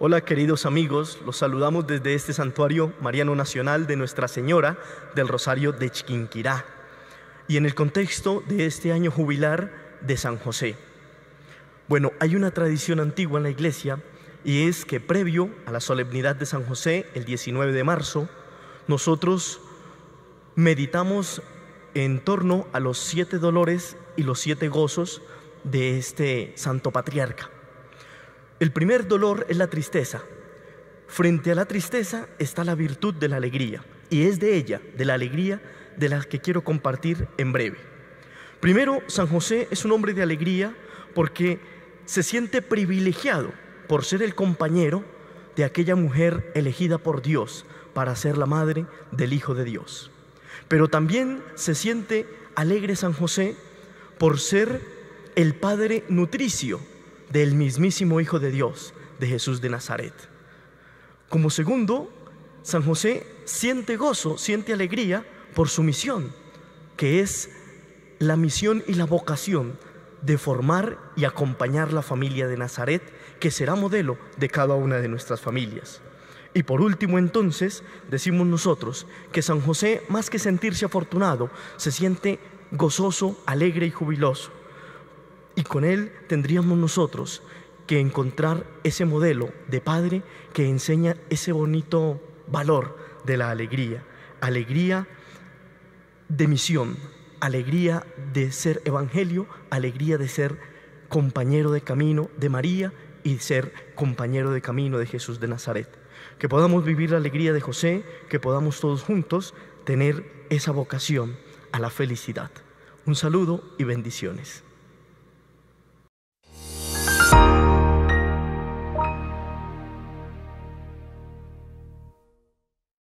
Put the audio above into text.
Hola queridos amigos, los saludamos desde este santuario mariano nacional de Nuestra Señora del Rosario de Chiquinquirá y en el contexto de este año jubilar de San José. Bueno, hay una tradición antigua en la iglesia y es que previo a la solemnidad de San José, el 19 de marzo, nosotros meditamos en torno a los siete dolores y los siete gozos de este santo patriarca. El primer dolor es la tristeza. Frente a la tristeza está la virtud de la alegría, y es de ella, de la alegría, de las que quiero compartir en breve. Primero, San José es un hombre de alegría porque se siente privilegiado por ser el compañero de aquella mujer elegida por Dios para ser la madre del Hijo de Dios. Pero también se siente alegre San José por ser el padre nutricio del mismísimo Hijo de Dios, de Jesús de Nazaret. Como segundo, San José siente gozo, siente alegría por su misión, que es la misión y la vocación de formar y acompañar la familia de Nazaret, que será modelo de cada una de nuestras familias. Y por último, entonces, decimos nosotros que San José, más que sentirse afortunado, se siente gozoso, alegre y jubiloso, y con Él tendríamos nosotros que encontrar ese modelo de padre que enseña ese bonito valor de la alegría, alegría de misión, alegría de ser evangelio, alegría de ser compañero de camino de María y ser compañero de camino de Jesús de Nazaret. Que podamos vivir la alegría de José, que podamos todos juntos tener esa vocación a la felicidad. Un saludo y bendiciones.